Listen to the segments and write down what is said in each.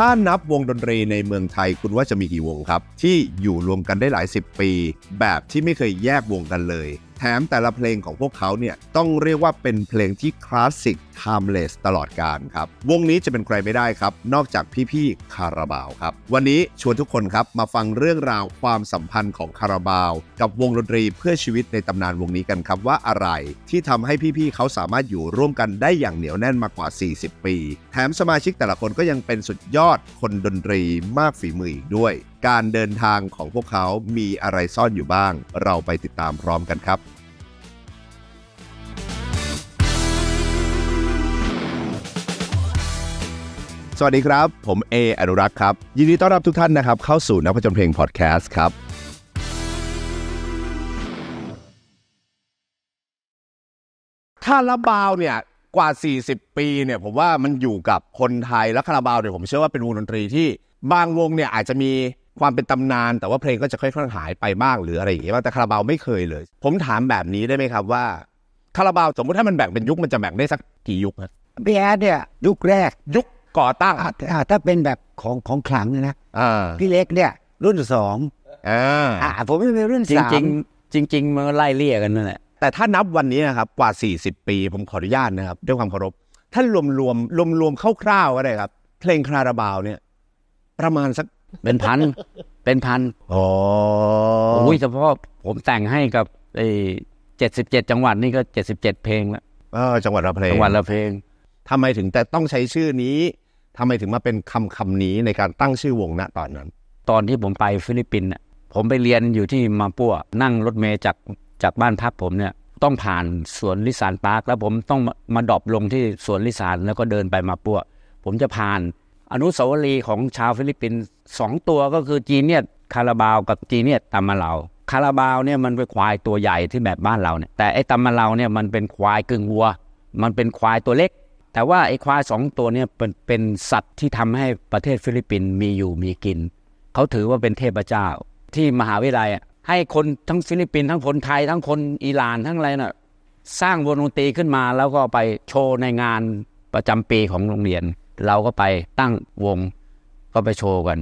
ถ้านับวงดนตรีในเมืองไทยคุณว่าจะมีกี่วงครับ ที่อยู่รวมกันได้หลายสิบปี แบบที่ไม่เคยแยกวงกันเลย แถมแต่ละเพลงของพวกเขาเนี่ยต้องเรียกว่าเป็นเพลงที่คลาสสิก Timeless ตลอดการครับ วงนี้จะเป็นใครไม่ได้ครับ นอกจากพี่ๆคาราบาวครับ วันนี้ชวนทุกคนครับมาฟังเรื่องราวความสัมพันธ์ของคาราบาว กับวงดนตรีเพื่อชีวิตในตำนานวงนี้กันครับ ว่าอะไรที่ทำให้พี่ ๆ เขาสามารถอยู่ร่วมกันได้อย่างเหนียวแน่นมากกว่า 40 ปี แถมสมาชิกแต่ละคนก็ยังเป็นสุดยอด คนดนตรีมากฝีมืออีกด้วย การเดินทางของพวกเขา มีอะไรซ่อนอยู่บ้าง เราไปติดตามพร้อมกันครับสวัสดีครับ ผมเออนุรักษ์ครับ ยินดีต้อนรับทุกท่านนะครับ เข้าสู่นักประจนเพลงพอดแคสต์ครับคาราบาวเนี่ย กว่า 40 ปีเนี่ย ผมว่ามันอยู่กับคนไทยและคาราบาวเนี่ยผมเชื่อว่าเป็นวงดนตรีที่ บางวงเนี่ยอาจจะมีความเป็นตำนาน แต่ว่าเพลงก็จะค่อยๆหายไปบ้างหรืออะไรอย่างเงี้ยแต่คาราบาวไม่เคยเลย ผมถามแบบนี้ได้ไหมครับว่า คาราบาวสมมติถ้ามันแบ่งเป็นยุคมันจะแบ่งได้สักกี่ยุคครับพี่แอดเนี่ยยุคแรกยุคก่อตั้งอ่าถ้าเป็นแบบของของขลังเนี่ยนะพี่เล็กเนี่ยรุ่นสองอ่าอผมไม่เป็นรุ่นสามจริงจริงจริงมันไล่เลี่ยกันนั่นแหละแต่ถ้านับวันนี้นะครับ กว่า 40 ปี ผมขออนุญาตนะครับ ด้วยความเคารพถ้ารวมรวมรวมรวมคร่าวๆอะไรครับ เพลงคาราบาวเนี่ย ประมาณสักเป็นพัน เป็นพันโอ้ยเฉพาะผมแต่งให้กับไอ้เจ็ดสิบเจ็ดจังหวัดนี่ก็เจ็ดสิบเจ็ดเพลงแล้วจังหวัดละเพลง จังหวัดละเพลงทำไมถึงแต่ต้องใช้ชื่อนี้ทำไมถึงมาเป็นคำคำนี้ในการตั้งชื่อวงณตอนนั้น ตอนที่ผมไปฟิลิปปินส์ผมไปเรียนอยู่ที่มาปัวนั่งรถเมล์จากจากบ้านพักผมเนี่ยต้องผ่านสวนลิซานพาร์คแล้วผมต้องมาดรอปลงที่สวนลิซานแล้วก็เดินไปมาปัวผมจะผ่าน อนุสาวรีย์ของชาวฟิลิปปินส์สองตัวก็คือจีเนียตคาราบาวกับจีเนียตตามาลาคาราบาวเนี่ยมันเป็นควายตัวใหญ่ที่แบบบ้านเราเนี่ยแต่ไอ้ตามาลาเนี่ยมันเป็นควายกึ่งวัว มันเป็นควายตัวเล็กแต่ว่าไอ้ควายสองตัวเนี่ยเป็นเป็นสัตว์ที่ทำให้ประเทศฟิลิปปินส์มีอยู่มีกิน เขาถือว่าเป็นเทพเจ้าที่มหาวิทยาลัยให้คนทั้งฟิลิปปินส์ทั้งคนไทยทั้งคนอิหร่านทั้งอะไรนะ่ะสร้างวงดนตรีขึ้นมา แล้วก็ไปโชว์ในงานประจำปีของโรงเรียน เราก็ไปตั้งวงก็ไปโชว์กัน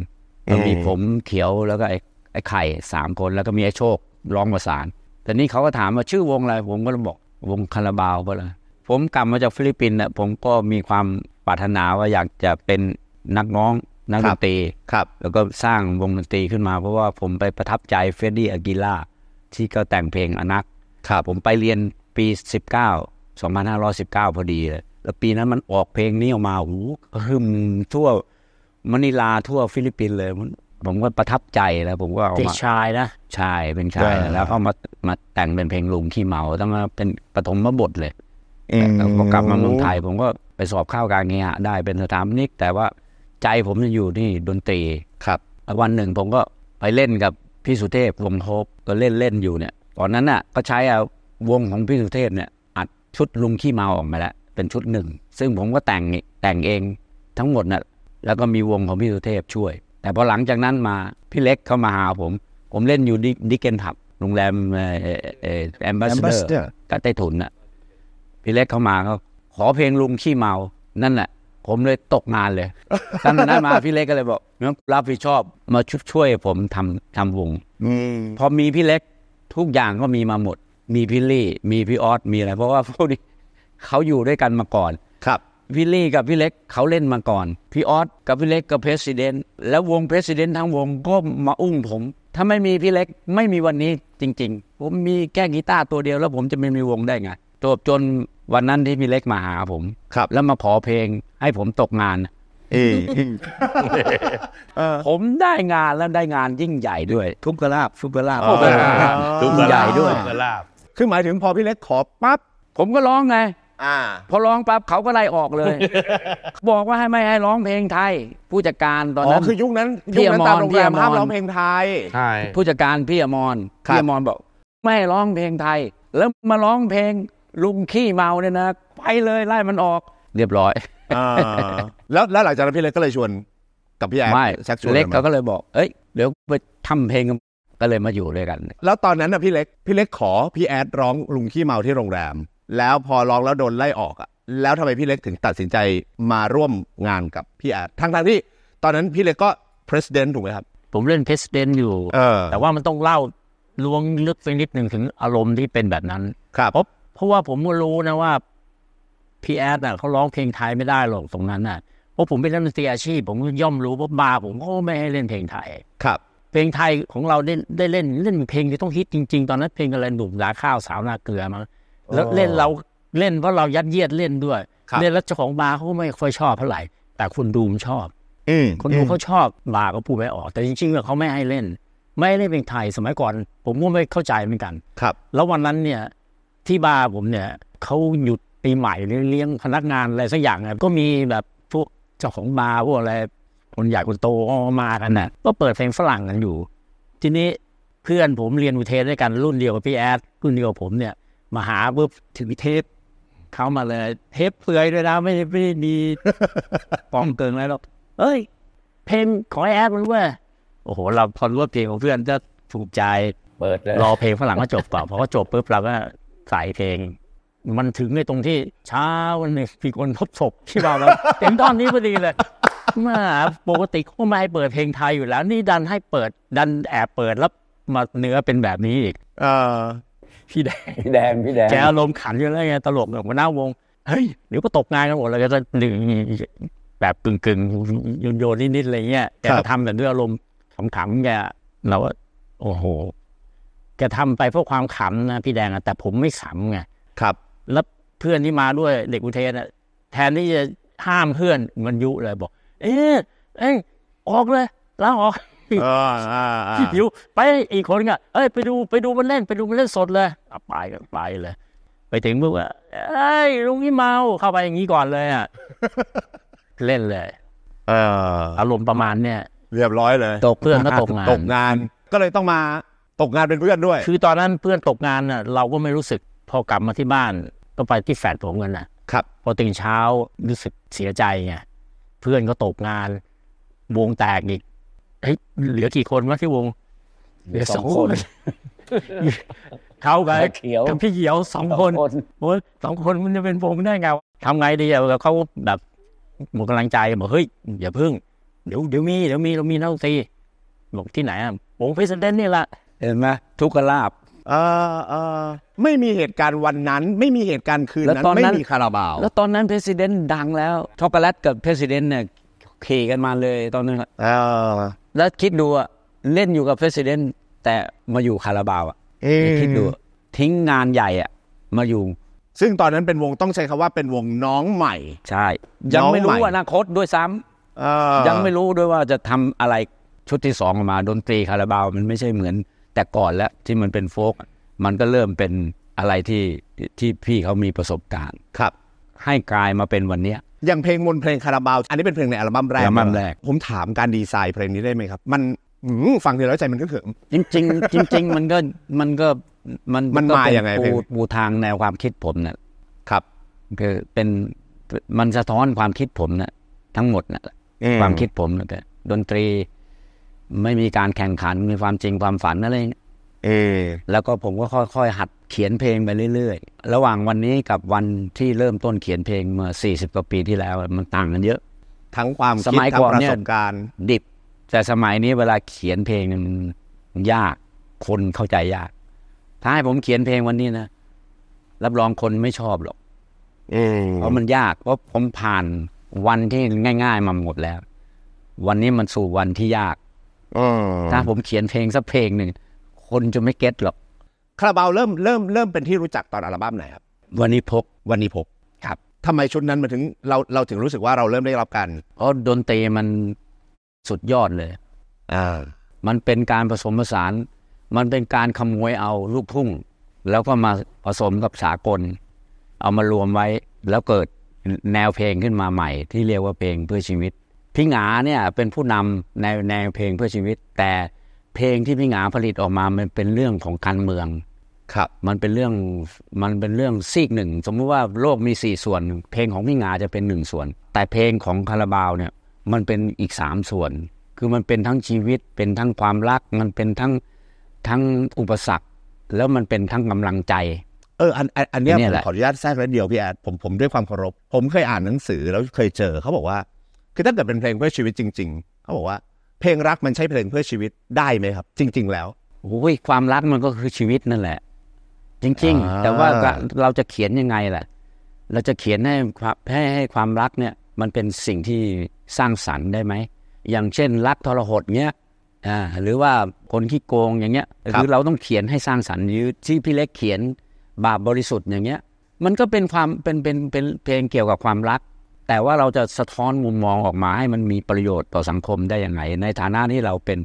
ก็มีผมเขียวแล้วก็ไอ้ไอไข่สามคนแล้วก็มีไอ้โชคร้องประสานแต่นี้เขาก็ถามว่าชื่อวงอะไรผมก็เลยบอกวงคาราบาวก็เลยผมกลับมาจากฟิลิปปินส์เนี่ยผมก็มีความปรารถนาว่าอยากจะเป็นนักน้องนักดนตรีครับ แล้วก็สร้างวงดนตรีขึ้นมา เพราะว่าผมไปประทับใจเฟรดดี้อากิล่าที่เขาแต่งเพลงอนักครับผมไปเรียนปี 19 2519 พอดีเลยแล้วปีนั้นมันออกเพลงนี้ออกมาหูฮึมทั่วมะนิลาทั่วฟิลิปปินส์เลย ผมก็ประทับใจแล้วผมก็เอามาชายนะ ชายเป็นชายแล้วก็มามาแต่งเป็นเพลงลุงขี้เมา ต้องมาเป็นปฐมบทเลยแลพอกลับมาเมืองไทยผมก็ไปสอบเข้าการเงียได้เป็นสถาปนิกแต่ว่าใจผมจะอยู่นี่ดนตรีครับวันหนึ่งผมก็ไปเล่นกับพี่สุเทพวงโฮปก็เล่นเล่นอยู่เนี่ยตอนนั้นน่ะก็ใช้เอาวงของพี่สุเทพเนี่ยอัดชุดลุงขี้เมาออกมาแล้วเป็นชุดหนึ่ง ซึ่งผมก็แต่งแต่งเองทั้งหมดน่ะแล้วก็มีวงของพี่สุเทพช่วย แต่พอหลังจากนั้นมาพี่เล็กเข้ามาหาผมผมเล่นอยู่ดิเกนทับโรงแรมแอมบาสเดอร์กับไต้ถุนอ่ะพี่เล็กเข้ามาเขาขอเพลงลุงขี้เมา นั่นแหละ ผมเลยตกงานเลยตั้งแต่นั้นมาพี่เล็กก็เลยบอกงั้นรับผิดชอบมาช่วยผมทำทำวง พอมีพี่เล็กทุกอย่างก็มีมาหมด มีพี่ลี่ มีพี่ออส มีอะไร เพราะว่าพวกนี้เขาอยู่ด้วยกันมาก่อนครับพี่ลี่กับพี่เล็กเขาเล่นมาก่อน พี่ออสกับพี่เล็กกับเพรสิดเดนแล้ววงเพรสิดเดนทั้งวงก็มาอุ้งผม ถ้าไม่มีพี่เล็กไม่มีวันนี้จริง ๆ ผมมีแก้กีตาร์ตัวเดียวแล้วผมจะไม่มีวงได้ไงจบจนวันนั้นที่พี่เล็กมาหาผมครับ แล้วมาขอเพลง ให้ผมตกงาน เออผมได้งานแล้วได้งานยิ่งใหญ่ด้วยทุกกระลาบทุบกระลาบทุบกระลาบใหญ่ด้วยคือหมายถึงพอพี่เล็กขอปั๊บผมก็ร้องไงอพอร้องปั๊บเขาก็ไล่ออกเลย บอกว่าให้ไม่ให้ร้องเพลงไทย ผู้จัดการตอนนั้นคือยุคนั้นยุคนั้นตามโรงแรมห้ามร้องเพลงไทยผู้จัดการพี่อมรพี่อมรบอก ไม่ร้องเพลงไทย แล้วมาร้องเพลงลุงขี้เมาเนี่ยนะไปเลยไล่มันออก เรียบร้อยแล้วแล้วหลังจากนั้นพี่เล็กก็เลยชวนกับพี่แอ๊ไม่เล็กเขาก็เลยบอก เอ้ยเดี๋ยวไปทำเพลงก็เลยมาอยู่ด้วยกัน แล้วตอนนั้นนะพี่เล็ก พี่เล็กขอพี่แอดร้องลุงขี้เมาที่โรงแรม แล้วพอร้องแล้วโดนไล่ออกอ่ะ แล้วทำไมพี่เล็กถึงตัดสินใจมาร่วมงานกับพี่แอดทั้งทางที่ ตอนนั้นพี่เล็กก็ president ถูกไหมครับ ผมเล่น president อยู่แต่ว่ามันต้องเล่าล้วงลึกไปนิดหนึ่งถึงอารมณ์ที่เป็นแบบนั้นครับเพราะเพราะว่าผมก็รู้นะว่าพี่แอดอ่ะเขาร้องเพลงไทยไม่ได้หรอกตรงนั้นอ่ะเพราะผมเป็นนักดนตรีอาชีพผมย่อมรู้ว่าบาร์ผมก็ไม่ให้เล่นเพลงไทย ครับ เพลงไทยของเราได้ได้เล่นเล่นเพลงที่ต้องฮิตจริงๆ ตอนนั้นเพลงอะไรหนุ่มลาข้าวสาวนาเกลือมั้งแล้วเล่นเราเล่นเพราะเรายัดเยียดเล่นด้วยเล่นแล้วเจ้าของบาร์เขาไม่ค่อยชอบเท่าไหร่แต่คุณดูมชอบคนดูเขาชอบบาร์ก็พูดไปออก แต่จริงๆเขาไม่ให้เล่น ไม่ให้เล่นเพลงไทย สมัยก่อน ผมก็ไม่เข้าใจเหมือนกัน ครับ แล้ววันนั้นเนี่ยที่บาร์ผมเนี่ยเขาหยุดปีใหม่เลี้ยงพนักงานอะไรสักอย่างนก็มีแบบพวกเจ้าของบาร์พวกอะไร คนใหญ่คนโตมากันนะก็เปิดเพลงฝรั่งกันอยู่ ทีนี้เพื่อนผมเรียนอุเทนด้วยกัน รุ่นเดียวกับพี่แอดรุ่นเดียวกับผมเนี่ย มาหาปุ๊บถือเทปเขามาเลยเทปเปลือยด้วยนะไม่ไม่ดี ปองเกิงอะไรหรอกเอ้ยเพลงขอแอดมันเว้ยโอ้โห เราพอรู้ว่าเพลงของเพื่อนจะถูกใจเปิดเลยรอเพลงฝรั่งก็จบก่อนพอ่าจบปุ๊บเราก็สายเพลงมันถึงในตรงที่เช้าวันนี้พี่คนพบศพที่เรานเราเต็มตอนนี้พอดีเลยมาปกติก็ไม่ให้เปิดเพลงไทยอยู่แล้วนี่ดันให้เปิด ดันแอบเปิดแล้วมาเนื้อเป็นแบบนี้อีก เออพี่แดงพี่แดงพี่แดงแกอารมณ์ขันอยู่แล้วไงตลกแบบหวหน้าวงเฮ้ยเดี๋ยวก็ตกงานกันหมดแล้วก็จะหนึ่งแบบกึ่งกึ่งโยนโยนนิดๆอะไรเงี้ยแกทำแต่ด้วยอารมณ์ขำๆแกเราก็โอ้โหแกทำไปเพราะความขำนะพี่แดงะแต่ผมไม่ขำไงครับ แล้วเพื่อนที่มาด้วยเด็กอุเทนอะแทนที่จะห้ามเพื่อนมันยุเลยบอกเอ๊ะเอ้ยออกเลยลาออกอี้ผไปอีกคนก็เอ้ยไปดูไปดูมันเล่นไปดูมันเล่นสดเลยไปกันไปเลย ไปถึงเมื่อว่าเอ้ยลุงนี่เมาเข้าไปอย่างนี้ก่อนเลยอ่ะเล่นเลยอารมณ์ประมาณเนี้ยเรียบร้อยเลยตกเพื่อนก็ตกงานตกงานก็เลยต้องมาตกงานเป็นเพื่อนด้วย คือตอนนั้นเพื่อนตกงานน่ะ เราก็ไม่รู้สึกพอกลับมาที่บ้านก็ไปที่แฟดผมกันนะครับ พอตื่นเช้ารู้สึกเสียใจไงเพื่อนก็ตกงานวงแตกอีก เฮ้ยเหลือกี่คนวะที่วง เหลือสองคน เขากับเขียวกับพี่เขียวสองคนโอ้สองคนมันจะเป็นวงได้ไงทำไงดีอะเขาแบบหมดกำลังใจบอกเฮ้ยอย่าพึ่ง เดี๋ยวเดี๋ยวมีเดี๋ยวมีเรามีนักดนตรีบอกที่ไหนอ่ะวงเพรสเดนนี่แหละเห็นไหมทุกขลาบเออเออไม่มีเหตุการณ์วันนั้น ไม่มีเหตุการณ์คืนนั้นนไม่มีคาราบาว แล้วตอนนั้นประธานดังแล้วช็อกโกแลตกับประธานเนี่ยขี่กันมาเลย ตอนนั้นเออแล้วคิดดูอะเล่นอยู่กับประธานแต่มาอยู่คาราบาวอะเอ่คิดดูทิ้งงานใหญ่อะมาอยู่ ซึ่งตอนนั้นเป็นวงต้องใช้คำว่าเป็นวงน้องใหม่ ใช่ ยังไม่รู้อนาคตด้วยซ้ำยังไม่รู้ด้วยว่าจะทำอะไรชุดที่สองออกมาดนตรีคาราบาวมันไม่ใช่เหมือนแต่ก่อนแล้วที่มันเป็นโฟก มันก็เริ่มเป็นอะไรที่ที่พี่เขามีประสบการณ์ ครับ ให้กลายมาเป็นวันเนี้ยอย่างเพลงมนเพลงคาราบาวอันนี้เป็นเพลงในอัลบั้มแรกอัลบั้มแรกผมถามการดีไซน์เพลงนี้ได้ไหมครับมันฟังทีแล้วใจมันก็เขิมจริงจริงจริงมันก็มันก็มันมันมาอย่างไงลูบูทางแนวความคิดผมเนี่ยครับ คือเป็นมันสะท้อนความคิดผมเนี่ยทั้งหมดน่ะความคิดผมน็ดนตรีไม่มีการแข่งขันมีความจริงความฝันอะไรเออแล้วก็ผมก็ค่อยๆหัดเขียนเพลงไปเรื่อยๆระหว่างวันนี้กับวันที่เริ่มต้นเขียนเพลงเมื่อสสี่ิบกว่าปีที่แล้ว มันต่างกันเยอะ ทั้งความสมัยก่อนเนี่ยการดิบ แต่สมัยนี้เวลาเขียนเพลงมันยากคนเข้าใจยาก ถ้าให้ผมเขียนเพลงวันนี้นะ รับรองคนไม่ชอบหรอกเพราะมันยากเพราะผมผ่านวันที่ง่าย ๆมาหมดแล้ว วันนี้มันสู่วันที่ยากถ้าผมเขียนเพลงสักเพลงหนึ่ง คนจะไม่เก็ตหรอกคาราบาวเริ่มเริ่มเริ่มเป็นที่รู้จักตอนอัลบั้มไหนครับวันนี้พบวันนี้พบครับ ทำไมชุดนั้นมาถึงเราเราถึงรู้สึกว่าเราเริ่มได้รับการอ๋อดนตรีมันสุดยอดเลยอ่ามันเป็นการผสมผสาน มันเป็นการขโมยเอาลูกทุ่ง แล้วก็มาผสมกับสากล เอามารวมไว้แล้วเกิดแนวเพลงขึ้นมาใหม่ที่เรียกว่าเพลงเพื่อชีวิตพี่หงาเนี่ยเป็นผู้นำในในเพลงเพื่อชีวิต แต่เพลงที่พี่หงาผลิตออกมามันเป็นเรื่องของการเมืองครับ มันเป็นเรื่องมันเป็นเรื่องซีกหนึ่งสมมุติว่าโลกมีสี่ส่วนเพลงของพี่หงาจะเป็นหนึ่งส่วน แต่เพลงของคาราบาวเนี่ยมันเป็นอีกสามส่วน คือมันเป็นทั้งชีวิต เป็นทั้งความรักมันเป็นทั้งทั้งอุปสรรค แล้วมันเป็นทั้งกำลังใจ เอออันอันนี้ผมขออนุญาตแทรกลิดเดียวพี่แอดผมผมด้วยความเคารพผมเคยอ่านหนังสือแล้วเคยเจอเขาบอกว่าคือถ้าเกิดเป็นเพลงเพื่อชีวิตจริงๆ เขาบอกว่าเพลงรักมันใช่เพลงเพื่อชีวิตได้ไหมครับจริงๆแล้วโอ้ยความรักมันก็คือชีวิตนั่นแหละ จริงๆแต่ว่าเราจะเขียนยังไงล่ะเราจะเขียนให้ให้ให้ความรักเนี่ย มันเป็นสิ่งที่สร้างสรรค์ได้ไหมอย่างเช่น รักทรหดเนี้ยอ่า หรือว่าคนขี้โกงอย่างเงี้ยหรือเราต้องเขียนให้สร้างสรรค์ยือที่พี่เล็กเขียนบาปบริสุทธิ์อย่างเงี้ยมันก็เป็นความเป็นเป็นเป็นเพลงเกี่ยวกับความรักแต่ว่าเราจะสะท้อนมุมมองออกมาให้มันมีประโยชน์ต่อสังคมได้อย่างไรในฐานะที่เราเป็น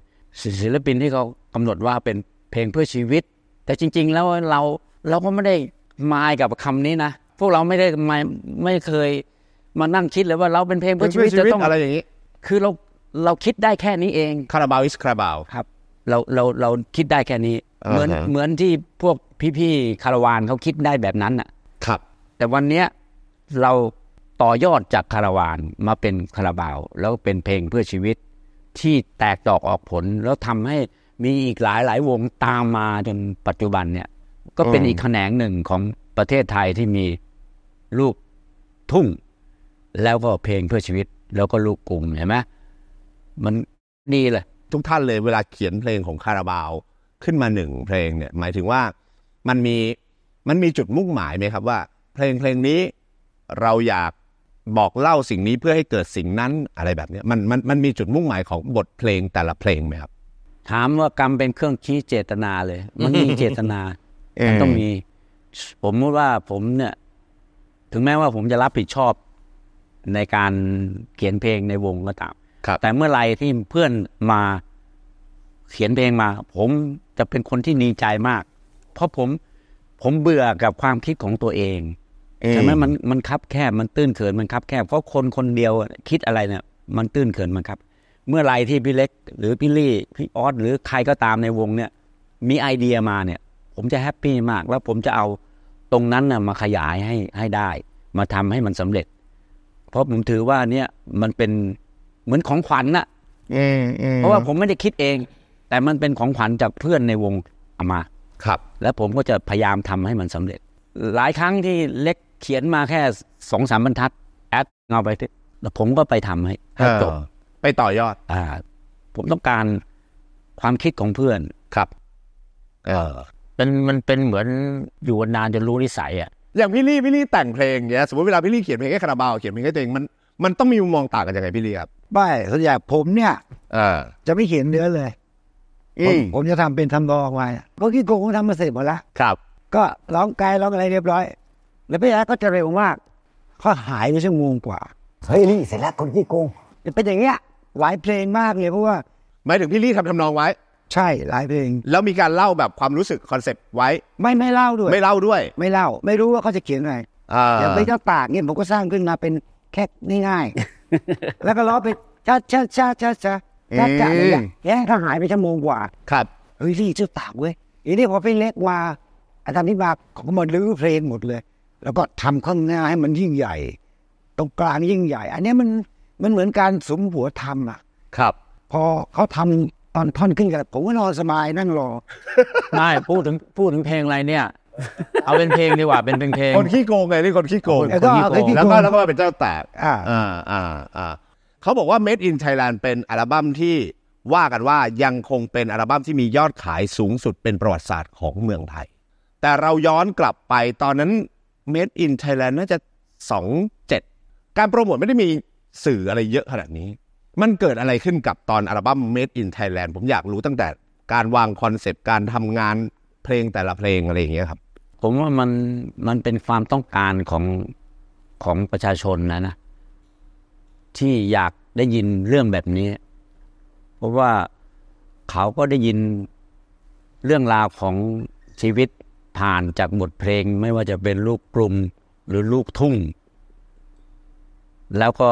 ศิลปินที่เขากำหนดว่าเป็นเพลงเพื่อชีวิต แต่จริงๆแล้วเราเราก็ไม่ได้มายกับคำนี้นะพวกเราไม่ได้ไม่ไม่เคยมานั่งคิดเลยว่าเราเป็นเพลงเพื่อชีวิตจะต้องอะไรอย่างนี้ คือเราเราคิดได้แค่นี้เองคาราบาวิสคาราบาวครับเราเราเราคิดได้แค่นี้เหมือนเหมือนที่พวกพี่ๆคาราวานเขาคิดได้แบบนั้นอ่ะ ครับ แต่วันเนี้ยเราต่อยอดจากคาราวานมาเป็นคาราบาว แล้วเป็นเพลงเพื่อชีวิตที่แตกดอกออกผลแล้วทำให้มีอีกหลายหลายวงตามมาจนปัจจุบันเนี่ยก็เป็นอีกแขนงหนึ่งของประเทศไทยที่มีลูกทุ่ง แล้วก็เพลงเพื่อชีวิตแล้วก็ลูกกลุ่มเห็นไหมมันดีเลยทุกท่านเลยเวลาเขียนเพลงของคาราบาวขึ้นมาหนึ่งเพลงเนี่ยหมายถึงว่ามันมีมันมีจุดมุ่งหมายไหมครับว่าเพลงเพลงนี้เราอยากบอกเล่าสิ่งนี้เพื่อให้เกิดสิ่งนั้นอะไรแบบนี้มันมันมันมีจุดมุ่งหมายของบทเพลงแต่ละเพลงไหมครับถามว่ากรรมเป็นเครื่องชี้เจตนาเลย มันมีเจตนามันต้องมี ผมมูดว่าผมเนี่ย ถึงแม้ว่าผมจะรับผิดชอบในการเขียนเพลงในวงก็ตามแต่เมื่อไรที่เพื่อนมาเขียนเพลงมา ผมจะเป็นคนที่นีใจมาก เพราะผมผมเบื่อกับความคิดของตัวเองใช่ไหมมันมันคับแคบมันตื้นเขินมันคับ แคบเพราะคนคนเดียวคิดอะไรเนี่ยมันตื้นเขินมันครับ เมื่อไรที่พี่เล็กหรือพี่ลี่พี่ออสหรือใครก็ตามในวงเนี่ย มีไอเดียมาเนี่ย ผมจะแฮปปี้มากแล้วผมจะเอาตรงนั้นน่ะมาขยายให้ให้ได้ มาทำให้มันสำเร็จเพราะผมถือว่าเนี่ยมันเป็นเหมือนของขวัญน่ะเพราะว่าผมไม่ได้คิดเอง แต่มันเป็นของขวัญจากเพื่อนในวงเอามาครับ แล้วผมก็จะพยายามทำให้มันสำเร็จ หลายครั้งที่เล็กเขียนมาแค่สองสามบรรทัด แอดเอาไปแล้วผมก็ไปทำให้ให้จบไปต่อยอด อ่า ผมต้องการความคิดของเพื่อนครับ เออเป็นมันเป็นเหมือนอยู่นานจนรู้นิสัยอ่ะอย่างพี่ลี่พี่ลี่แต่งเพลงเนี้ยสมมติเวลาพี่ลี่เขียนเพลงให้คาราบาวเขียนเพลงให้ตัวเองมันมันต้องมีมุมมองต่างกันยังไงพี่ลี่ครับไม่ส่วนใหญ่ผมเนี่ย เออ จะไม่เขียนเนื้อเลยผมผมจะทำเป็นทำนองไว้ก็คิดโกงทำมาเสร็จหมดละครับ ก็ร้องไกลร้องอะไรเรียบร้อยแล้วพี่แอ๊ก็จะเร็วมากเขาหายไปชั่วโมงกว่าเฮ้ยลี่เสร็จแล้วคนที่โกงเป็นอย่างเงี้ยหลายเพลงมากเลยเพราะว่า หมายถึงพี่ลี่ทำทำนองไว้ ใช่หลายเพลงแล้วมีการเล่าแบบความรู้สึกคอนเซปต์ไว้ไม่ไม่เล่าด้วยไม่เล่าด้วยไม่เล่า ไม่รู้ว่าเขาจะเขียนอะไรอย่างไม่เจ้าปากเนี่ยผมก็สร้างขึ้นมาเป็นแค่ง่าย ๆ แล้วก็ร้องไปจ้าจาชาชาชาจ้าจาเนี่ยถ้าหายไปชั่วโมงกว่า ครับเฮ้ยลี่เจ้าปากเว้ยอีนี่พอพี่เล็กมาอาจารย์นิบาเขามาลื้อเพลงหมดเลยแล้วก็ทำข้างหน้าให้มันยิ่งใหญ่ ตรงกลางยิ่งใหญ่ อันนี้มันมันเหมือนการสมหัวทำอ่ะครับ พอเขาทำตอนท่อนขึ้นกับผมก็นอนสบายนั่งรอไม่พูดถึงพูดถึงเพลงอะไรเนี่ย เอาเป็นเพลงดีกว่าเป็นเพลง คนขี้โกงไงนี่คนขี้โกงแล้วก็แล้วก็แล้วก็เป็นเจ้าแตกอ่าอ่าอ่าอ่าเขาบอกว่า Made in Thailand เป็นอัลบั้มที่ว่ากันว่ายังคงเป็นอัลบั้มที่มียอดขายสูงสุดเป็นประวัติศาสตร์ของเมืองไทย แต่เราย้อนกลับไปตอนนั้น Made in Thailand น่าจะสองเจ็ดการโปรโมทไม่ได้มีสื่ออะไรเยอะขนาดนี้ มันเกิดอะไรขึ้นกับตอนอัลบั้ม Made in Thailand ผมอยากรู้ตั้งแต่การวางคอนเซปต์การทำงานเพลงแต่ละเพลงอะไรอย่างเงี้ยครับ ผมว่ามันมันเป็นความต้องการของของประชาชนนะนะ ที่อยากได้ยินเรื่องแบบนี้ เพราะว่าเขาก็ได้ยินเรื่องราวของชีวิตผ่านจากบทเพลงไม่ว่าจะเป็นลูกกลุ่มหรือลูกทุ่ง แล้วก็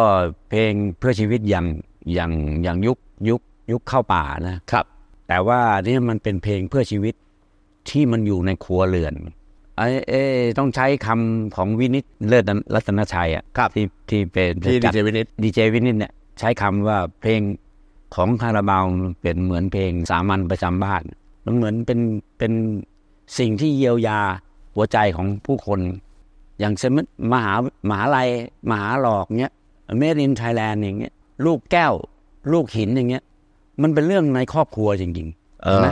เพลงเพื่อชีวิตอย่างอย่างอย่างยุคยุคยุคเข้าป่านะครับ แต่ว่านี่มันเป็นเพลงเพื่อชีวิตที่มันอยู่ในครัวเรือนไอ้เอต้องใช้คำของวินิตเลิศรัตนชัยอ่ะครับที่ที่เป็นที่ดีเจวินิตดีเจวินิตเนี่ย ใช้คำว่าเพลงของคาราบาวเป็นเหมือนเพลง สามัญประจำบ้านมันเหมือนเป็นเป็นสิ่งที่เยียวยาหัวใจของผู้คนอย่างเช่นมหามหาลัยมหาหลอกเนี้ย เมดินไทยแลนด์อย่างเงี้ย ลูกแก้ว ลูกหินอย่างเงี้ย มันเป็นเรื่องในครอบครัวจริงๆริงนไห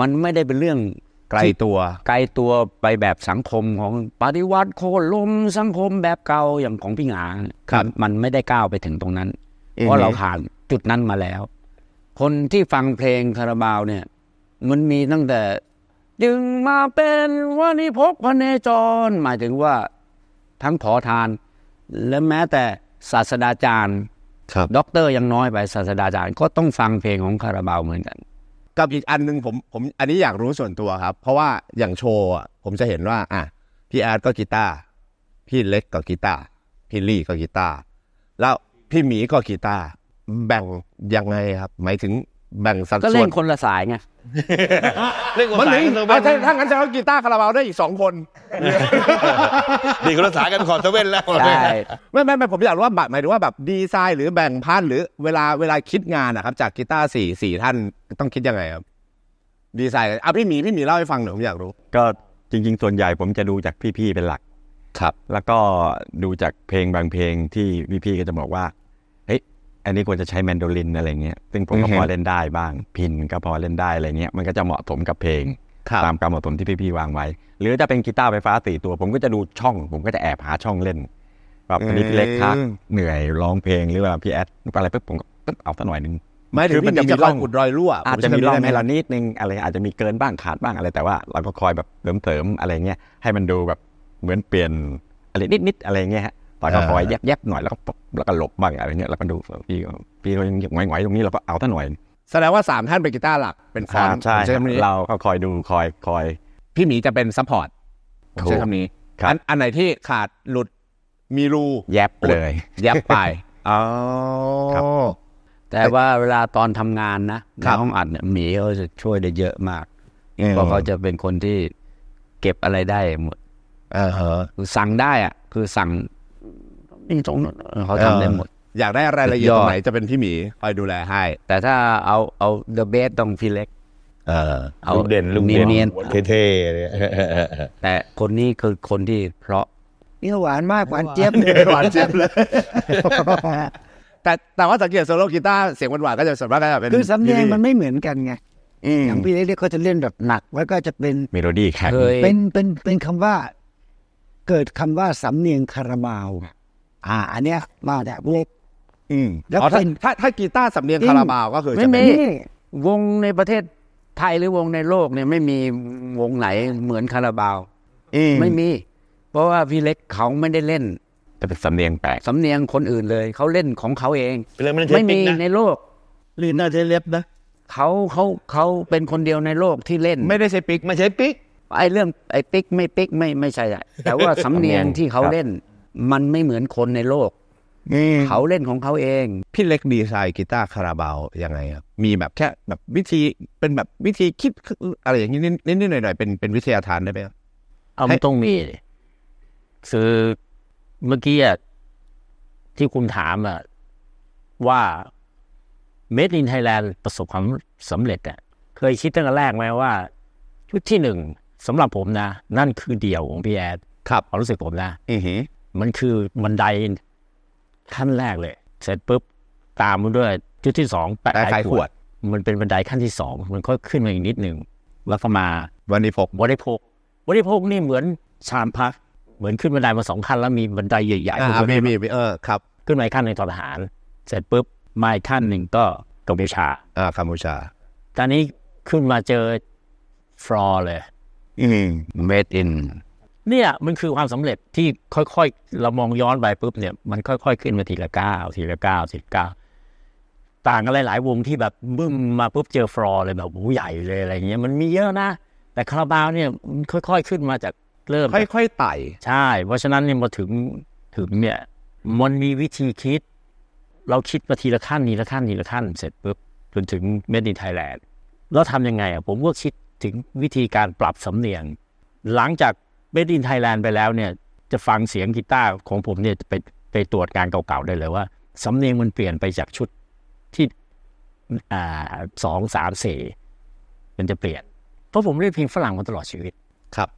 มันไม่ได้เป็นเรื่องไกลตัว ไกลตัวไปแบบสังคมของปฏิวัติโคนลมสังคมแบบเก่าอย่างของพี่หงาครับมันไม่ได้ก้าวไปถึงตรงนั้น เพราะเราผ่านจุดนั้นมาแล้ว คนที่ฟังเพลงคาราบาวเนี่ย มันมีตั้งแต่จึงมาเป็นวัีิพกพระเนจรหมายถึงว่าทั้งขอทานและแม้แต่ศาสดาจารย์ครับด็อกเตอร์ยังน้อยไปศาสดาจารย์ก็ต้องฟังเพลงของคาราบาวเหมือนกันกับอีกอันนึงผมผมอันนี้อยากรู้ส่วนตัวครับ เพราะว่าอย่างโชว์ผมจะเห็นว่าอ่ะพี่อาร์ตก็กีตาร์พี่เล็กก็กีตาร์พี่ลี่ก็กีตาร์แล้วพี่หมีก็กีตาร์แบ่งยังไงครับ หมายถึงแบ่งสัดส่วนก็เล่นคนละสายไงเล่นกมันสานีเถ้าถ้างั้นจะเอากีตาร์คาราบาวได้อีกสองคนดดคุณรักษากันขอบเซเว่นแล้วใช่ไม่ไม่ไม่ผมอยากรู้ว่าหมายถึงว่าแบบดีไซน์หรือแบ่งพันหรือเวลาเวลาคิดงานนะครับ จากกีตาร์สี่สี่ท่านต้องคิดยังไงครับดีไซน์อ่ะพี่หมีพี่หมีเล่าให้ฟังหน่อยผมอยากรู้ ก็จริง ๆ ส่วนใหญ่ผมจะดูจากพี่ ๆ เป็นหลักครับแล้วก็ดูจากเพลงบางเพลงที่พี่ๆก็จะบอกว่าอันนี้ควรจะใช้แมนโดลินอะไรเงี้ยซึ่งผมก็พอเล่นได้บ้าง พินก็พอเล่นได้อะไรเงี้ย มันก็จะเหมาะสมกับเพลงตามกำาเหมาะสมที่พี่ๆวางไว้ หรือจะเป็นกีตาร์ไฟฟ้าสี่ตัวผมก็จะดูช่องผมก็จะแอบ หาช่องเล่นแบบอันนี้พี่เล็กทักเหนื่อยร้องเพลงหรือว่าพี่แอดอะไรปุ๊บผมก็เอาสักหน่อยนึง ไม่รือมันจะมีร่องขุดรอยรั่ว อาจจะมีร่องให้เรานิดนึงอะไรอาจจะมีเกินบ้างขาดบ้างอะไรแต่ว่าเราก็คอยแบบเสริมเิมอะไรเงี้ยให้มันดูแบบเหมือนเปลี่ยนอะไรนิดๆอะไรเงี้ยฮะปล่อยเขาปล่อยแยบๆหน่อย แล้วก็แล้วก็หลบบ้างอะไรเงี้ยแล้วก็ดูพี่พี่เรายังหงอยๆตรงนี้เราก็เอาท่านหน่อย แสดงว่าสามท่านเป็นกีตาร์หลัก เป็นคอนตใช่เราก็คอยดูคอยคอย พี่หมีจะเป็นซัพพอร์ตใช้คำนี้อันอันไหนที่ขาดหลุดมีรู แยบเลย แยบไปอ๋อแต่ว่าเวลาตอนทำงานนะในห้องอัดเนี่ยหมีเขาจะช่วยได้เยอะมาก เพราะเขาจะเป็นคนที่เก็บอะไรได้หมดเออคือสั่งได้อ่ะ คือสั่งิ้งงเขาทำได้หมดอยากได้รายละเอียดตรงไหนจะเป็นพี่หมีคอยดูแลให้ แต่ถ้าเอาเอาเดอะเบสต้องพี่เล็ก เอาเด่นลุงเด่นเท่ๆแต่คนนี้คือคนที่ เพราะนี่หวานมากหวานเจี๊ยบหวานเจี๊ยบเลยแต่แต่ว่าสังเกตโซโล่กีตาร์เสียงหวานๆก็จะส่มากก็จบเป็นคือสำเนียงมันไม่เหมือนกันไงอย่างพี่เล็กเขาจะเล่นแบบหนักแล้วก็จะเป็นเมโลดี้แข็งเป็นเป็นเป็นคำว่า เกิดคำว่าสำเนียงคาราบาวอ่า อันเนี้ยมาจากวกอืมแล้วอ๋อถ้าถ้าถ้ากีตาร์สำเนียงคาราบาวก็คือไม่จะเป็มีวงในประเทศไทยหรือวงในโลกเนี่ยไม่มีวงไหนเหมือนคาราบาว อืมไม่มีเพราะว่าพี่เล็กเขาไม่ได้เล่น แต่เป็นสำเนียงแปลกสำเนียงคนอื่นเลย เขาเล่นของเขาเองเไม่ไม่มีในโลกหรือน่าจะเล็บนะเขาเขาเขาเป็นคนเดียวในโลกที่เล่น ไม่ได้ใช้ปิกไม่ใช่ปิ๊กไอเรื่องไอปิ๊กไม่ปิ๊กไม่ไม่ใช่แต่ว่าสำเนียงที่เขาเล่นมันไม่เหมือนคนในโลกเขาเล่นของเขาเอง พี่เล็กดีไซน์กีตาร์คาราบาว ยังไงครับมีแบบแค่แบบวิธีเป็นแบบวิธีคิดอะไรอย่างนี้นิดนิดหน่อยหน่อยเป็นเป็นวิทยาทานได้ไหมครับเอาตองมี คือเมื่อกี้ที่คุณถามอะว่าเมด e in Thailand ประสบความสำเร็จอะเคยคิดตั้งแต่แรกไหมว่า ชุดที่หนึ่งสำหรับผมนะ นั่นคือเดี่ยวของพี่แอด ครับความรู้สึกผมนะ อือมันคือบันไดขั้นแรกเลย เสร็จปุ๊บตามมาด้วย จุดที่สองแปะขาขวด มันเป็นบันไดขั้นที่สองมันก็ขึ้นมาอีกนิดหนึ่งแล้วก็มาวันที่หกวันที่หกวันที่หกนี่เหมือนชามพักเหมือนขึ้นบันไดมาสองขั้นแล้วมีบันไดใหญ่ๆมีมีเออครับขึ้นมาขั้นในทหารเสร็จปุ๊บมาอีกขั้นหนึ่งก็กัมพูชาอ่ากัมพูชา ตอนนี้ขึ้นมาเจอฟลอร์เลย อืม made in เนี่ยมันคือความสำเร็จที่ค่อยๆเรามองย้อนไปปุ๊บเนี่ยมันค่อย ๆ ขึ้นมาทีละเก้าทีละเก้าทีละเก้าต่างกันหลายๆวงที่แบบบึ้มมาปุ๊บเจอฟลอเลยแบบหูใหญ่เลยอะไรเงี้ยมันมีเยอะนะแต่คาราบาวเนี่ยค่อย ๆ ขึ้นมาจากเริ่มค่อย ๆไต่ใช่ เพราะฉะนั้นเนี่ยมาถึงถึงเนี่ยมันมีวิธีคิด เราคิดมาทีละขั้นนี้ละขั้นนี้ละขั้นเสร็จปุ๊บจนถึงเมดินไทยแลนด์แล้วทำยังไงอ่ะผมก็คิดถึงวิธีการปรับสำเนียงหลังจากเมดินไทยแลนด์ไปแล้วเนี่ยจะฟังเสียงกีตาร์ของผมเนี่ยไปไปตรวจการเก่าๆได้เลยว่าสำเนียงมันเปลี่ยนไปจากชุดที่อ่าสองสามสี่มันจะเปลี่ยนเพราะผมเล่นเพลงฝรั่งมาตลอดชีวิตครับ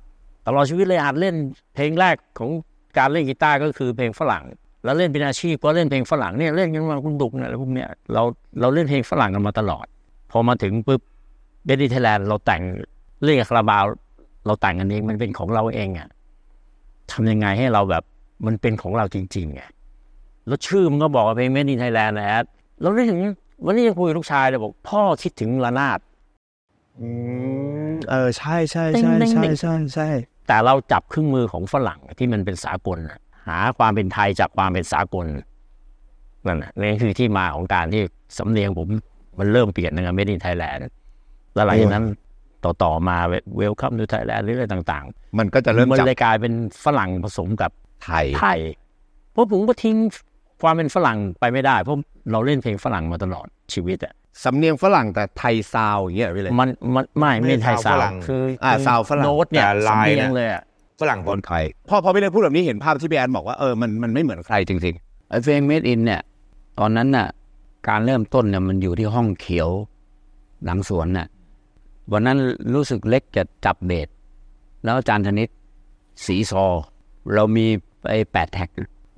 ตลอดชีวิตเลยอาจเล่นเพลงแรกของการเล่นกีตาร์ก็คือเพลงฝรั่ง แล้วเล่นเป็นอาชีพก็เล่นเพลงฝรั่งเนี่ยเล่นกันมาคุณดุกเนี่ยแล้วพวกเนี้ยเราเราเล่นเพลงฝรั่งกันมาตลอดพอมาถึงปุ๊บเบดดี้ไทยแลนด์เราแต่งเล่นคาราบาวเราแต่งกันเองมันเป็นของเราเองอะ่ะทำยังไงให้เราแบบมันเป็นของเราจริงๆไงแล้วชื่อมันก็บอกว่าเป็นเมดินไทยแลนด์นะแอดเราได้ถึง วันนี้ยังคุยกับลูกชายเลยบอก พ่อคิดถึงระนาดอืเออใช่ใช่ใช่ใช่ใช่ใช่ แต่เราจับเครื่องมือของฝรั่งที่มันเป็นสากลหาความเป็นไทยจากความเป็นสากลนั่นแหละนี่คือที่มาของการที่สำเนียงผม มันเริ่มเปลี่ยนนะครับเมดินไทยแลนด์แล้วหลังจากนั้นต่อๆมาเวลคัมทูไทยแลนด์หรืออะไรต่าง ๆ มันก็จะเริ่มมันเลยกลายเป็นฝรั่งผสมกับไทยไทยเพราะผมก็ทิ้งความเป็นฝรั่งไปไม่ได้ เพราะเราเล่นเพลงฝรั่งมาตลอดชีวิตอะสำเนียงฝรั่งแต่ไทยซาวอย่างเงี้ยไปเลยมันมันไม่ไม่ไทยซาวคืออ่าซาวฝรั่งโน้ตเนี่ยสำเนียงเลยฝรั่งคนไทยพอพอไป่เลยพูดแบบนี้เห็นภาพที่พี่แอนบอกว่าเออมันมันไม่เหมือนใครจริงๆไอเพลงเมดอินเนี่ย ตอนนั้นน่ะการเริ่มต้นเนี่ยมันอยู่ที่ห้องเขียวหลังสวนน่ะวันนั้นรู้สึกเล็กจะจับเบสแล้วอาจารย์ธนิตสีซอเรามีไปแปดแท็ก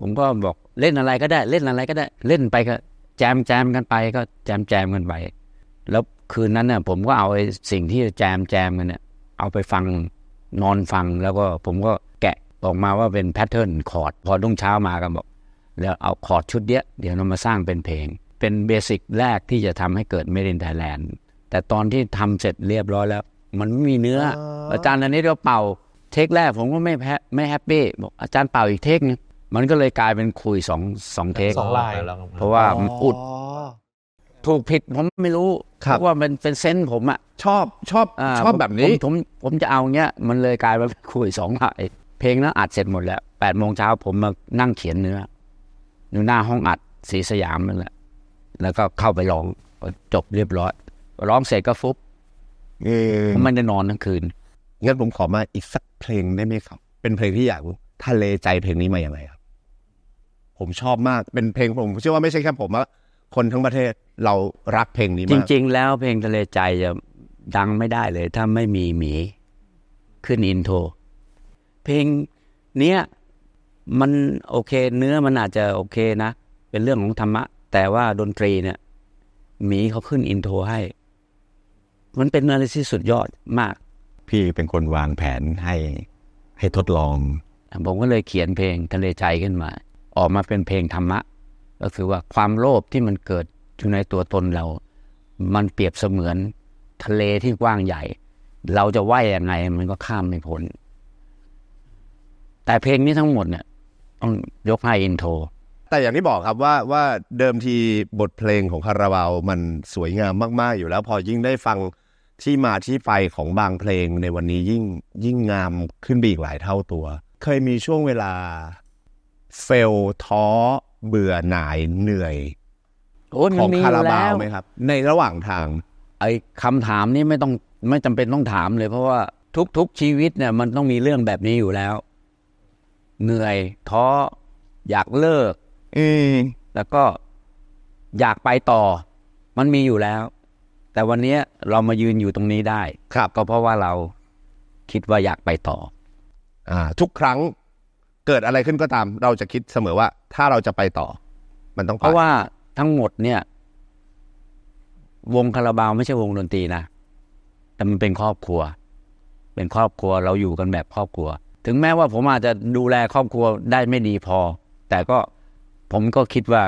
ผมก็บอกเล่นอะไรก็ได้เล่นอะไรก็ได้เล่นไปก็แจมแจมกันไปก็แจมแจมกันไป แล้วคืนนั้นเนี่ยผมก็เอาไอ้สิ่งที่แจมแจมกันเนี่ยเอาไปฟังนอนฟัง แล้วก็ผมก็แกะออกมาว่าเป็นแพทเทิร์นคอร์ดพอรุ่งเช้ามากันบอก แล้วเอาคอร์ดชุดเนี้ยเดี๋ยวเรามาสร้างเป็นเพลงเป็นเบสิกแรกที่จะทำให้เกิดเมดินไทยแลนด์แต่ตอนที่ทำเสร็จเรียบร้อยแล้ว มันไม่มีเนื้ออาจารย์อันนี้เราเป่า เทคแรกผมก็ไม่แพ้ไม่แฮปปี้บอกอาจารย์เป่าอีกเทคนึงมันก็เลยกลายเป็นคุยสองสองเทคสองลายเพราะว่ามันอุดถูกผิดผมไม่รู้รว่ามันเป็นเซนผมอะชอบชอบชอบแบบนี้ ผมผมจะเอาเงี้ยมันเลยกลายเป็นคุยสองลายเพลงนั้นอัดเสร็จหมดแล้วแปดโมงเช้าผมมานั่งเขียนเนื้ออยู่หน้าห้องอัดสีสยามนั่นแหละแล้วก็เข้าไปร้องจบเรียบร้อยร้องเสร็จก็ฟุบเออมันจะนอนทั้งคืน งั้นผมขอมาอีกสักเพลงได้ไหมครับ เป็นเพลงที่อยากทะเลใจเพลงนี้มาอย่างไรครับ ผมชอบมาก เป็นเพลงผม เชื่อว่าไม่ใช่แค่ผมว่าคนทั้งประเทศเรารักเพลงนี้มากจริง ๆ แล้วเพลงทะเลใจจะดังไม่ได้เลย ถ้าไม่มีหมีขึ้นอินโทรเพลงเนี้ยมันโอเค เนื้อมันอาจจะโอเคนะเป็นเรื่องของธรรมะ แต่ว่าดนตรีเนี่ยหมีเขาขึ้นอินโทรให้มันเป็นอะไรที่สุดยอดมาก พี่เป็นคนวางแผนให้ให้ทดลอง ผมก็เลยเขียนเพลงทะเลใจขึ้นมา ออกมาเป็นเพลงธรรมะ ก็คือว่าความโลภที่มันเกิดอยู่ในตัวตนเรา มันเปรียบเสมือนทะเลที่กว้างใหญ่ เราจะว่ายยังไงมันก็ข้ามไม่พ้น แต่เพลงนี้ทั้งหมดเนี่ย ต้องยกให้อินโทรแต่อย่างที่บอกครับว่าว่าเดิมทีบทเพลงของคาราบาวมันสวยงามมากๆอยู่แล้ว พอยิ่งได้ฟังที่มาที่ไปของบางเพลงในวันนี้ยิ่งยิ่งงามขึ้นไปอีกหลายเท่าตัว เคยมีช่วงเวลาเฟลท้อเบื่อหน่ายเหนื่อยอของคาราบาลวไหมครับ ในระหว่างทาง ไอ้คำถามนี้ไม่ต้อง ไม่จำเป็นต้องถามเลย เพราะว่า ทุกๆชีวิตเนี่ย มันต้องมีเรื่องแบบนี้อยู่แล้ว เหนื่อยท้ออยากเลิกอืแล้วก็อยากไปต่อ มันมีอยู่แล้วแต่วันนี้เรามายืนอยู่ตรงนี้ได้ครับก็เพราะว่าเราคิดว่าอยากไปต่อ อ่า ทุกครั้งเกิดอะไรขึ้นก็ตาม เราจะคิดเสมอว่า ถ้าเราจะไปต่อ มันต้องไปเพราะว่าทั้งหมดเนี่ย วงคาราบาวไม่ใช่วงดนตรีนะแต่มันเป็นครอบครัว เป็นครอบครัวเราอยู่กันแบบครอบครัว ถึงแม้ว่าผมอาจจะดูแลครอบครัวได้ไม่ดีพอ แต่ก็ผมก็คิดว่า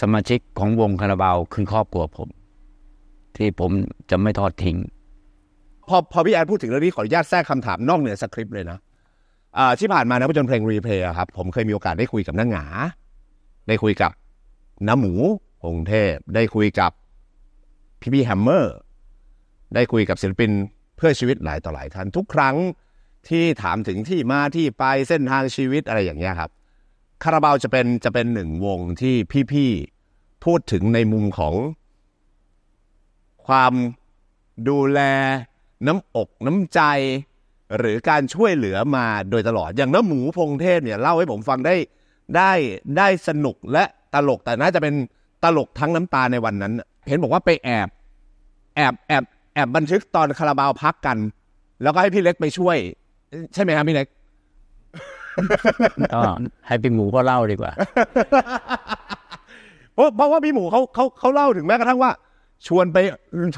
สมาชิกของวงคาราบาวคือครอบครัวผมที่ผมจะไม่ทอดทิ้งพอพอพี่แอนพูดถึงเรื่องนี้ขออนุญาตแทรกคำถามนอกเหนือสคริปต์เลยนะที่ผ่านมานะพจนเพลงรีเพย์ครับผมเคยมีโอกาสได้คุยกับน้าหงา ได้คุยกับน้าหมูพงเทพได้คุยกับพี่พี่แฮมเมอร์ ได้คุยกับศิลปินเพื่อชีวิตหลายต่อหลายท่านทุกครั้งที่ถามถึงที่มาที่ไปเส้นทางชีวิตอะไรอย่างเงี้ยครับคาราบาวจะเป็นจะเป็นหนึ่งวงที่พี่พี่พูดถึงในมุมของความดูแลน้ำอกน้ำใจ หรือการช่วยเหลือมาโดยตลอด อย่างน้ำหมูพงเทพเนี่ยเล่าให้ผมฟังได้ ได้ได้สนุกและตลกแต่น่าจะเป็นตลกทั้งน้ำตาในวันนั้น เห็นบอกว่าไปแอบแอบแอบแอบบันทึกตอนคาราบาวพักกัน แล้วก็ให้พี่เล็กไปช่วย ใช่ไหมครับพี่เล็กก็ให้พี่หมูเขาเล่าดีกว่าเพราะว่าพี่หมูเขาเขาเขาเล่าถึงแม้กระทั่งว่าชวนไป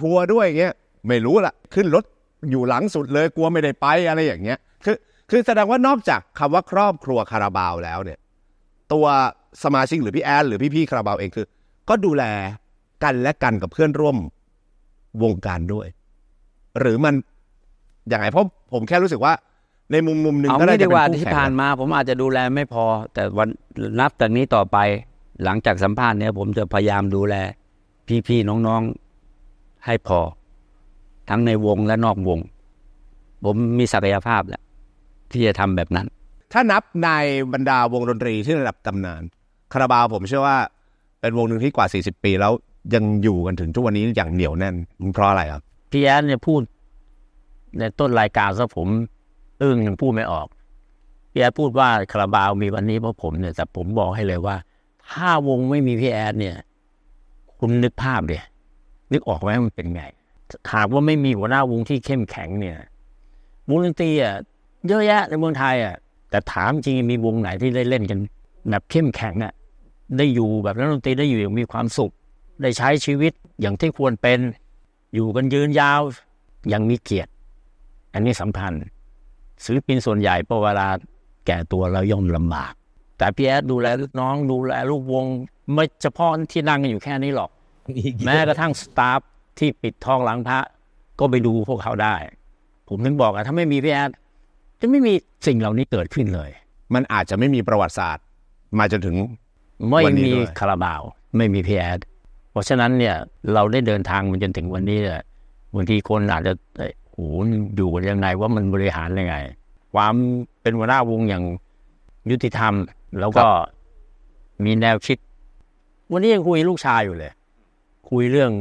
ทัวร์ด้วยเงี้ยไม่รู้ละขึ้นรถอยู่หลังสุดเลยกลัวไม่ได้ไปอะไรอย่างเงี้ยคือ คือแสดงว่านอกจากคำว่าครอบครัวคาราบาวแล้วเนี่ย ตัวสมาชิกหรือ พี่แอนหรือพี่ ๆ คาราบาวเองคือ ก็ดูแลกันและกันกับเพื่อนร่วมวงการด้วย หรือมันอย่างไรเพราะ ผมแค่รู้สึกว่า ในมุมมุมหนึ่งก็ได้เป็นผู่แข่งที่ผ่านมา ผมอาจจะดูแลไม่พอ แต่วันนับจากนี้ต่อไปหลังจากสัมภาษณ์เนี่ยผมจะพยายามดูแลพี่ ๆ น้อง ๆ ให้พอ ทั้งในวงและนอกวง ผมมีศักยภาพแหละ ที่จะทำแบบนั้น ถ้านับในบรรดาวงดนตรีที่ระดับตำนานคาราบาว ผมเชื่อว่า เป็นวงหนึ่งที่กว่า 40 ปีแล้ว ยังอยู่ กันถึงทุกวันนี้ อย่างเหนียวแน่น เพราะอะไร ครับ พี่แอนเนี่ยพูด ใน ต้นรายการซะผมอึ้งยังพูดไม่ออกพี่แอนพูดว่าคาราบาวมีวันนี้เพราะผมเนี่ยแต่ผมบอกให้เลยว่าถ้าวงไม่มีพี่แอนเนี่ยคุณนึกภาพเลยนึกออกไหมมันเป็นไงหากว่าไม่มีหัวหน้าวงที่เข้มแข็งเนี่ยวงดนตรีอ่ะเยอะแยะในเมืองไทยอ่ะแต่ถามจริงมีวงไหนที่ได้เล่นกันแบบเข้มแข็งเนี่ยได้อยู่แบบนักดนตรีได้อยู่อย่างมีความสุข ได้ใช้ชีวิตอย่างที่ควรเป็น อยู่กันยืนยาวยังมีเกียรติ อันนี้สำคัญศิลปินส่วนใหญ่พอเวลาแก่ตัวเราย่อมลำบาก แต่พี่แอดดูแลลูกน้องดูแลลูกวงไม่เฉพาะที่นั่งกันอยู่แค่นี้หรอก แม้กระทั่งสตาฟที่ปิดทองหลังพระก็ไปดูพวกเขาได้ ผมถึงบอกอะถ้าไม่มีพี่แอดจะไม่มีสิ่งเหล่านี้เกิดขึ้นเลย มันอาจจะไม่มีประวัติศาสตร์ มาจนถึงไม่มีคาราบาว ไม่มีพี่แอดเพราะฉะนั้นเนี่ย เราได้เดินทางมันจนถึงวันนี้เหละยบางทีคนอาจจะโอ้โหอยู่กันยังไงว่ามันบริหารยังไงความเป็นหัวหน้าวงอย่าง ยุติธรรม แล้วก็มีแนวคิดวันนี้ยังคุยลูกชายอยู่เลยคุยเรื่อง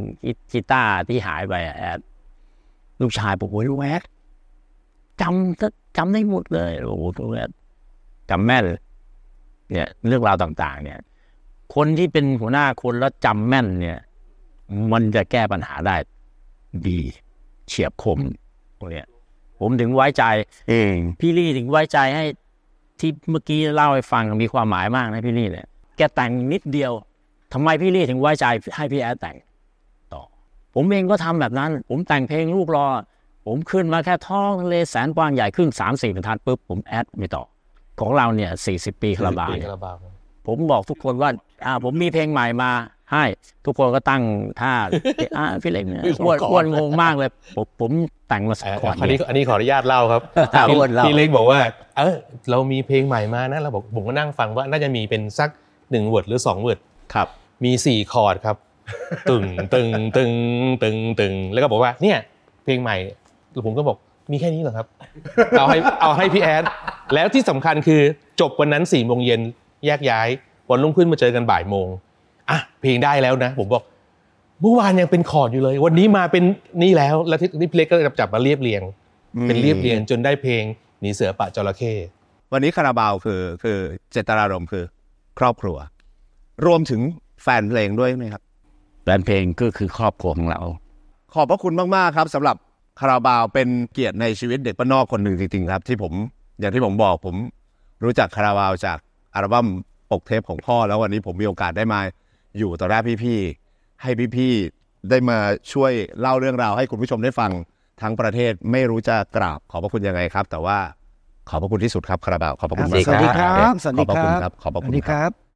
กีตาร์ที่หายไปแอดลูกชายบอกโอ้ยลูกแอดจำจำได้หมดเลยโอ้โหลูกแอดจำแม่นเนี่ย เรื่องราวต่างๆ เนี่ย คนที่เป็นหัวหน้าคนแล้วจำแม่นเนี่ย มันจะแก้ปัญหาได้ ดีเฉียบคมตรงเนี้ยผมถึงไว้ใจ เองพี่ลี่ถึงไว้ใจให้ ที่เมื่อกี้เล่าให้ฟังมีความหมายมากนะพี่ลี่เนี่ยแกแต่งนิดเดียวทำไมพี่ลี่ถึงไว้ใจให้พี่แอดแต่งต่อ ผมเองก็ทำแบบนั้น ผมแต่งเพลงลูกรอ ผมขึ้นมาแค่ท้องทะเลแสนกว้างใหญ่ขึ้นสามสี่บรรทัดปุ๊บ ผมแอดไม่ต่อ ของเราเนี่ยสี่สิบปีคาราบาลผมบอกทุกคนว่า อ่าผมมีเพลงใหม่มาให้ ทุกคนก็ตั้งท่าพี่เล็กเนี่ยอ้วนงงมากเลยผมผมแต่งมาสักคอนอันนี้อันนี้ขออนุญาตเล่าครับพี่เล็กบอกว่า เออเรามีเพลงใหม่มานะเราบอกผมก็นั่งฟังว่าน่าจะมีเป็นสักหนึ่งเวิร์ดหรือสองเวิร์ดครับมีสี่คอร์ดครับตึงตึงตึงตึงตึงแล้วก็บอกว่าเนี่ยเพลงใหม่ผมก็บอกมีแค่นี้เหรอครับเอาให้เอาให้พี่แอดแล้วที่สำคัญคือจบวันนั้นสี่โมงเย็นแยกย้ายวันรุ่งขึ้นมาเจอกันบ่ายโมงอ่ะเพลงได้แล้วนะผมบอก เมื่อวานยังเป็นคอร์ดอยู่เลย วันนี้มาเป็นนี่แล้วแล้วที่เพลงก็จับมาเรียบเรียง เป็นเรียบเรียงจนได้เพลงหนีเสือปะจระเข้วันนี้คาราบาวคือคือเจตาราณมคือ ครอบครัวรวมถึงแฟนเพลงด้วยไหมครับ แฟนเพลงก็คือครอบครัวของเรา ขอบพระคุณมากๆครับสำหรับคาราบาวเป็นเกียรติในชีวิตเด็กป้านอกคนหนึ่งจริงๆครับ ที่ผม อย่างที่ผมบอกผมรู้จักคาราบาวจากอัลบั้มปกเทปของพ่อ แล้ววันนี้ผมมีโอกาสได้มา อยู่ต่อหน้าพี่ๆให้พี่ๆได้มาช่วยเล่าเรื่องราว ให้คุณผู้ชมได้ฟังทั้งประเทศไม่รู้จะกราบขอบพระคุณยังไงครับ แต่ว่าขอบพระคุณที่สุดครับคาราบาวขอบพระคุณมากครับสวัสดีครับขอบพระคุณครับ ขอบพระคุณครับ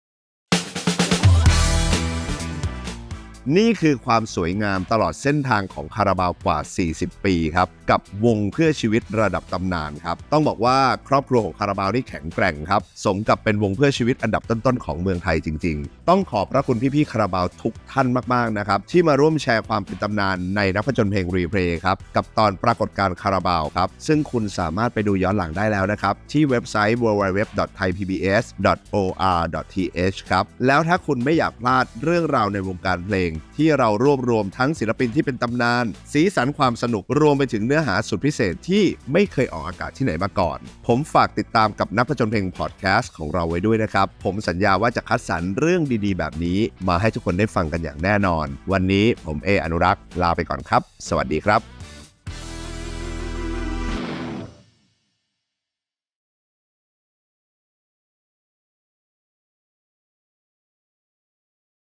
นี่คือความสวยงามตลอดเส้นทางของคาราบาวกว่า 40 ปีครับกับวงเพื่อชีวิตระดับตำนานครับต้องบอกว่าครอบครัวของคาราบาวที่แข็งแกร่งครับสมกับเป็นวงเพื่อชีวิตอันดับต้น ๆ ของเมืองไทยจริง ๆ ต้องขอบพระคุณพี่ ๆ คาราบาวทุกท่านมากๆนะครับที่มาร่วมแชร์ความเป็นตำนานในนักผจญเพลงรีเพลย์ครับกับตอนปรากฏการคาราบาวครับซึ่งคุณสามารถไปดูย้อนหลังได้แล้วนะครับที่เว็บไซต์ www.thaipbs.or.th ครับแล้วถ้าคุณไม่อยากพลาดเรื่องราวในวงการเพลงที่เรารวบรวมทั้งศิลปินที่เป็นตำนาน สีสันความสนุกรวมไปถึงเนื้อหาสุดพิเศษที่ไม่เคยออกอากาศที่ไหนมาก่อน ผมฝากติดตามกับนักผจญเพลงพอดแคสต์ของเราไว้ด้วยนะครับ ผมสัญญาว่าจะคัดสรรเรื่องดีๆแบบนี้ มาให้ทุกคนได้ฟังกันอย่างแน่นอน วันนี้ผมเออนุรักษ์ลาไปก่อนครับ สวัสดีครับ